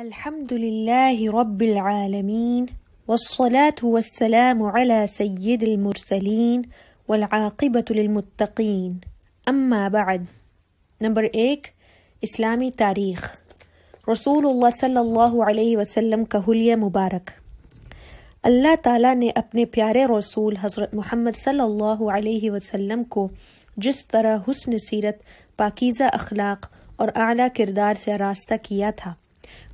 الحمد لله رب العالمين والصلاة والسلام على سيد المرسلين والعاقبة للمتقين أما بعد نمبر إيك إسلامي تاريخ رسول الله صلى الله عليه وسلم كهولية مبارك اللہ تعالیٰ نے اپنے پیارے رسول حضرت محمد صلی اللہ علیہ وسلم کو جس طرح حسن سیرت پاکیزہ اخلاق اور اعلیٰ کردار سے راستہ کیا تھا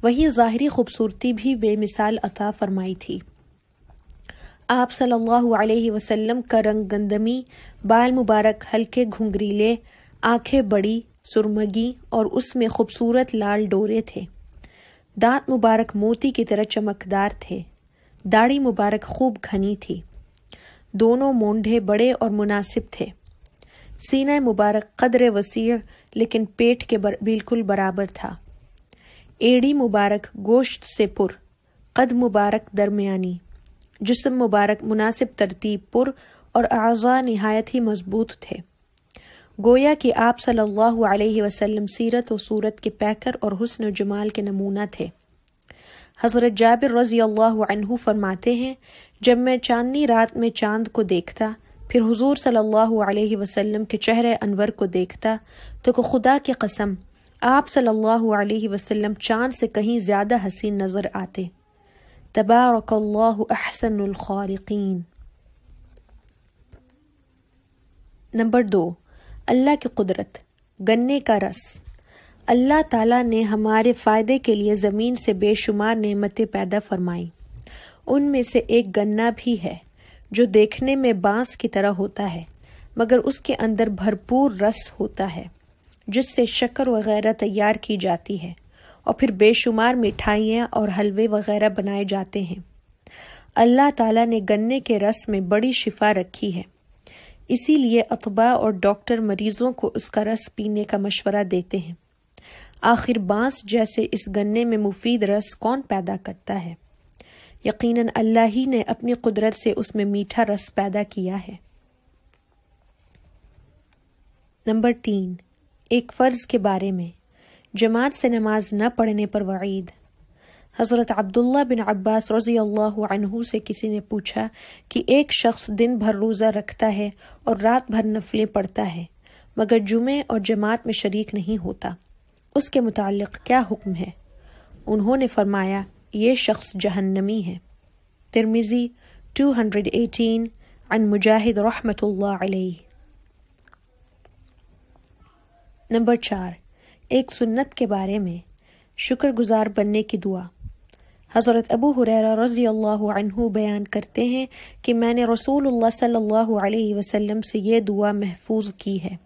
वही ज़ाहरी खूबसूरती भी बेमिसाल अता फरमाई थी आप सल्लल्लाहु अलैहि वसल्लम का रंग गंदमी बाल मुबारक हल्के घुंघरीले आंखें बड़ी सुरमगी और उसमें खूबसूरत लाल डोरे थे दांत मुबारक मोती की तरह चमकदार थे दाढ़ी मुबारक खूब घनी थी दोनों मोंढे बड़े और मुनासिब थे सीना मुबारक कदर वसीह लेकिन पेट के बर, बिल्कुल बराबर था एड़ी मुबारक गोश्त से पुर कद मुबारक दरमियानी जिसम मुबारक मुनासिब तरतीब पुर और अज़ा नहायत ही मजबूत थे गोया कि आप सल्लल्लाहु अलैहि वसल्लम सीरत और सूरत के पैकर और हुस्न जमाल के नमूना थे हज़रत जाबिर रज़ी अल्लाह फरमाते हैं जब मैं चांदनी रात में चांद को देखता फिर हुजूर सल्लल्लाहु अलैहि वसल्लम के चेहरे अनवर को देखता तो खुदा की कसम आप सल्लल्लाहु अलैहि वसल्लम चांद से कहीं ज़्यादा हसीन नज़र आते तबारकल्लाहु अहसनुल खालिकीन नंबर दो अल्लाह की कुदरत गन्ने का रस अल्लाह ताला ने हमारे फ़ायदे के लिए ज़मीन से बेशुमार नेमतें पैदा फरमाई उनमें से एक गन्ना भी है जो देखने में बांस की तरह होता है मगर उसके अंदर भरपूर रस होता है जिससे शक्कर वगैरह तैयार की जाती है और फिर बेशुमार मिठाइयाँ और हलवे वगैरह बनाए जाते हैं अल्लाह ताला ने गन्ने के रस में बड़ी शिफा रखी है इसीलिए अतबा और डॉक्टर मरीजों को उसका रस पीने का मशवरा देते हैं आखिर बांस जैसे इस गन्ने में मुफीद रस कौन पैदा करता है यकीनन अल्लाह ही ने अपनी कुदरत से उसमें मीठा रस पैदा किया है नंबर तीन एक फ़र्ज़ के बारे में जमात से नमाज न पढ़ने पर वईद हज़रत अब्दुल्ला बिन अब्बास रज़ी अल्लाह से किसी ने पूछा कि एक शख्स दिन भर रोज़ा रखता है और रात भर नफलें पढ़ता है मगर जुमे और जमात में शरीक नहीं होता उसके मुतालिक क्या हुक्म है उन्होंने फरमाया ये शख्स जहन्नमी है तिरमिज़ी एटीन अन मुजाहिद रहमतुल्लाह नंबर चार एक सुन्नत के बारे में शुक्रगुजार बनने की दुआ हज़रत अबू हुरैरा रज़ी अल्लाह अनहु बयान करते हैं कि मैंने रसूल सल्लल्लाहु अलैहि वसल्लम से ये दुआ महफूज की है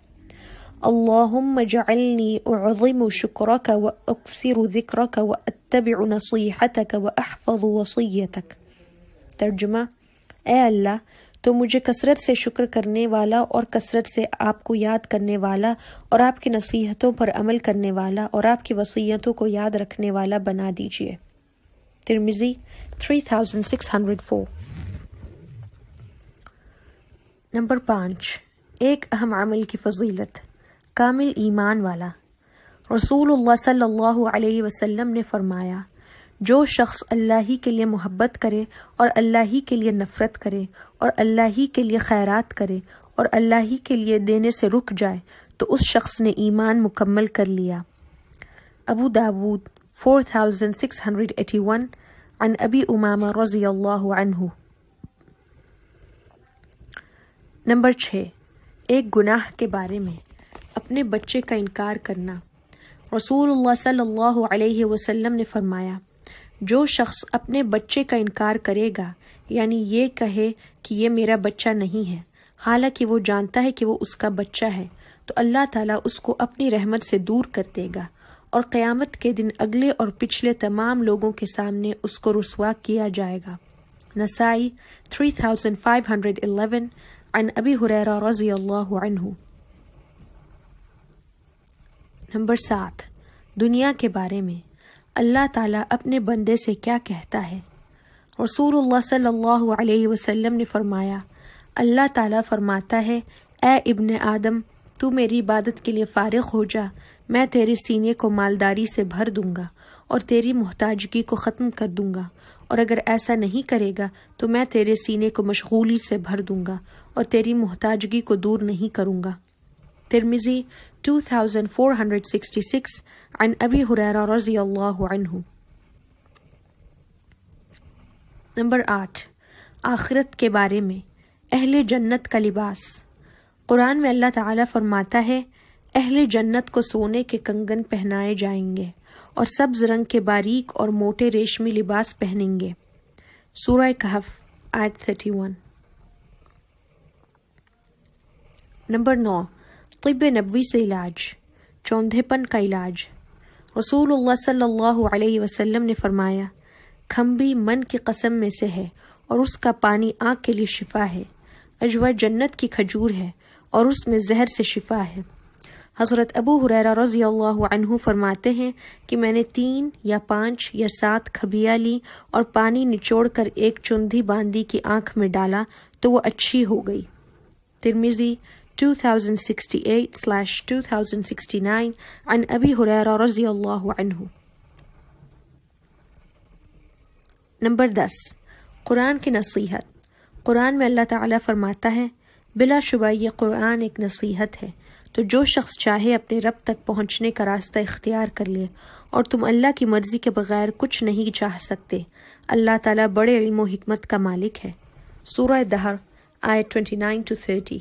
अल्लाहुम्म जअलनी उअज़िमु शुक्रक व अक्सिरु ज़िक्रक व अत्तबि'ु नसीहतक व अहफ़ज़ु वसीयतक तर्जुमा तो मुझे कसरत से शुक्र करने वाला और कसरत से आपको याद करने वाला और आपकी नसीहतों पर अमल करने वाला और आपकी वसीयतों को याद रखने वाला बना दीजिए तिरमिजी 3604 नंबर पाँच एक अहम अमल की फजीलत कामिल ईमान वाला रसूल सल्लल्लाहु अलैहि वसल्लम ने फरमाया जो शख्स अल्लाह ही के लिए मोहब्बत करे और अल्लाह ही के लिए नफ़रत करे और अल्लाह ही के लिए खैरात करे और अल्लाह ही के लिए देने से रुक जाए तो उस शख्स ने ईमान मुकम्मल कर लिया अबू दाऊद 4681 अन अबी उमामा रजी अल्लाह नंबर छः एक गुनाह के बारे में अपने बच्चे का इनकार करना रसूल सल्लल्लाहु अलैहि वसल्लम ने फरमाया जो शख्स अपने बच्चे का इनकार करेगा यानी ये कहे कि ये मेरा बच्चा नहीं है हालांकि वो जानता है कि वो उसका बच्चा है तो अल्लाह ताला उसको अपनी रहमत से दूर कर देगा और क़यामत के दिन अगले और पिछले तमाम लोगों के सामने उसको रसुआ किया जाएगा नसाई 3511 अन अबी हुरैरा रजी अल्लाह नंबर सात दुनिया के बारे में अल्लाह ताला अपने बंदे से क्या कहता है रसूल सल्लल्लाहु अलैहि वसल्लम ने फरमाया अल्लाह ताला फरमाता है ए इब्न आदम तू मेरी इबादत के लिए फ़ारिग हो जा मैं तेरे सीने को मालदारी से भर दूंगा और तेरी मोहताजगी को ख़त्म कर दूंगा और अगर ऐसा नहीं करेगा तो मैं तेरे सीने को मशगूली से भर दूंगा और तेरी मोहताजगी को दूर नहीं करूंगा तिरमिज़ी 2466 عن أبي هريرة رضي الله عنه नंबर आठ आखिरत के बारे में अहले जन्नत का लिबास कुरान में अल्लाह ताला फरमाता है अहले जन्नत को सोने के कंगन पहनाए जाएंगे और सब्ज रंग के बारीक और मोटे रेशमी लिबास पहनेंगे सूर्य कहफ आयत थर्टी वन नंबर नौ तिब नबवी से इलाज चौंधेपन का इलाज रसूल सल्लल्लाहु अलैहि वसल्लम ने फरमाया खम्बी मन की कसम में से है और उसका पानी आँख के लिए शिफा है अजवा जन्नत की खजूर है और उसमें जहर से शिफा है हज़रत अबू हुरैरा रज़ी अल्लाह फरमाते हैं कि मैंने तीन या पाँच या सात खबिया ली और पानी निचोड़ कर एक चुंधी बांदी की आँख में डाला तो वो अच्छी हो गई तिरमिजी 2068-2069 عن أبي هريرة رضي الله عنه नंबर दस कुरान की नसीहत कुरान में अल्लाह ताला फरमाता है बिला शुबा ये कुरान एक नसीहत है तो जो शख्स चाहे अपने रब तक पहुंचने का रास्ता इख्तियार कर ले और तुम अल्लाह की मर्ज़ी के बगैर कुछ नहीं चाह सकते अल्लाह ताला बड़े इल्म हिकमत का मालिक है सूरह दहर आय ट्वेंटी नाइन टू थर्टी